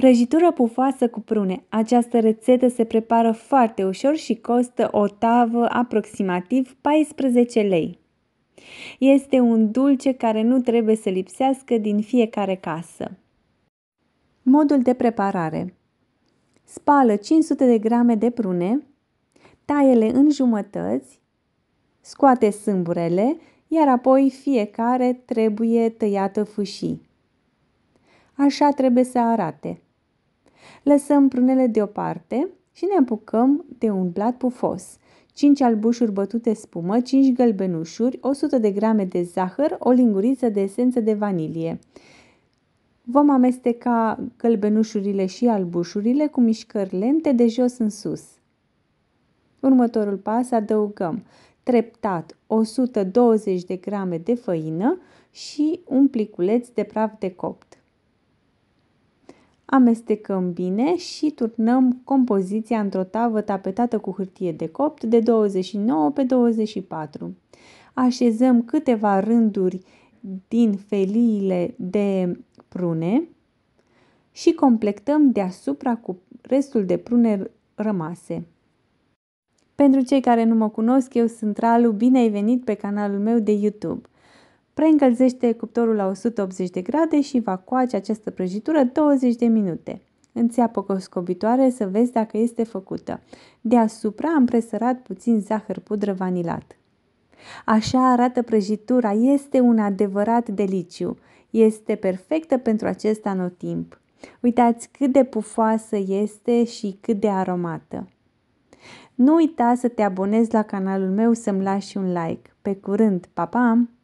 Prăjitură pufoasă cu prune. Această rețetă se prepară foarte ușor și costă o tavă aproximativ 14 lei. Este un dulce care nu trebuie să lipsească din fiecare casă. Modul de preparare Spală 500 de grame de prune, taie-le în jumătăți, scoate sâmburele, iar apoi fiecare trebuie tăiată fâșii. Așa trebuie să arate lăsăm prunele deoparte și ne apucăm de un plat pufos. 5 albușuri bătute spumă, 5 gălbenușuri, 100 de grame de zahăr, o linguriță de esență de vanilie. Vom amesteca gălbenușurile și albușurile cu mișcări lente de jos în sus. Următorul pas adăugăm treptat 120 de grame de făină și un pliculeț de praf de copt amestecăm bine și turnăm compoziția într-o tavă tapetată cu hârtie de copt de 29 pe 24. Așezăm câteva rânduri din feliile de prune și completăm deasupra cu restul de prune rămase. Pentru cei care nu mă cunosc, eu sunt Ralu, bine ai venit pe canalul meu de YouTube. Preîncălzește cuptorul la 180 de grade și va coace această prăjitură 20 de minute. Înțeapă cu o scobitoare să vezi dacă este făcută. Deasupra am presărat puțin zahăr pudră vanilat. Așa arată prăjitura, este un adevărat deliciu. Este perfectă pentru acest anotimp. Uitați cât de pufoasă este și cât de aromată. Nu uita să te abonezi la canalul meu să-mi lași un like. Pe curând, pa, pa!